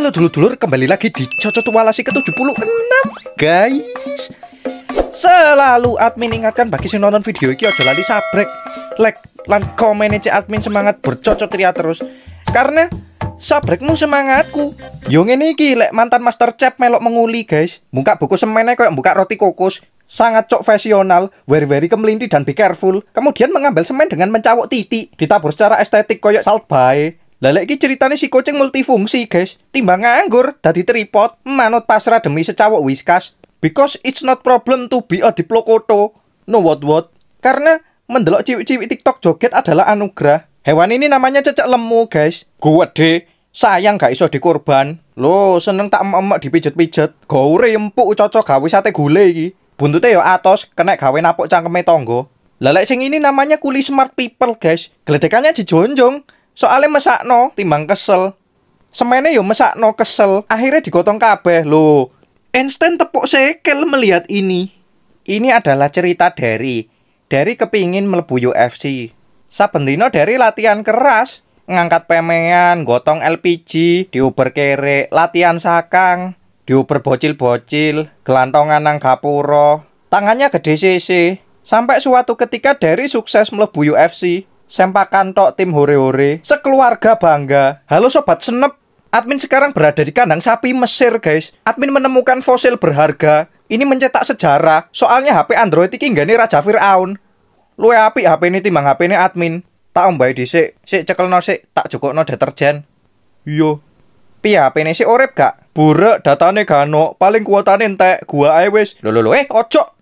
Halo dulur-dulur, kembali lagi di Cocot Walasi ke-76 guys Selalu admin ingatkan bagi si nonton video ini aja lali sabrek Like, lan komen aja admin semangat bercocot ria terus Karena sabrekmu semangatku Yo ngene iki lek mantan master chef melok menguli guys Buka buku semennya kayak buka roti kokos sangat cok fashional, very very kemelinti dan be careful. Kemudian mengambil semen dengan mencawok titik, ditabur secara estetik koyok salt bae. Lah ceritanya iki si kucing multifungsi, guys. Timbang nganggur, dadi tripod, manut pasrah demi secawok whiskas. Because it's not problem to be a diplokoto. No what what. Karena mendelok ciwi-ciwi TikTok joget adalah anugerah. Hewan ini namanya cecek lemu, guys. deh. sayang gak iso dikorban. Lo seneng tak emak-emak dipijet-pijet. Gaure empuk cocok gawe sate gule iki. Buntutnya yo atos, kena gawe napuk cangkeme tonggo. Lelek sing ini namanya kuli smart people, guys. Geledekannya dijonjong. Soalnya Soale mesakno timbang kesel. Semene yo mesakno kesel, akhirnya digotong kabeh lho. Einstein tepuk sekel melihat ini. Ini adalah cerita dari dari kepingin melebu UFC. Saben dino dari latihan keras, ngangkat pemean, gotong LPG, diuber kere, latihan sakang, diuber bocil-bocil, gelantongan nang gapuro, tangannya gede sisi. Sampai suatu ketika dari sukses melebu UFC, sempakan tok tim hore-hore, sekeluarga bangga. Halo sobat senep, admin sekarang berada di kandang sapi Mesir guys. Admin menemukan fosil berharga. Ini mencetak sejarah, soalnya HP Android ini nggak nih Raja Fir'aun. Luwe api HP ini timbang HP ini admin. Tak ombai dhisik, sik no sik, tak no deterjen. Iya. Pi HP ini sik urip gak? Burek datane gano, paling kuotane entek, gua ae wis. Lho lho eh ojo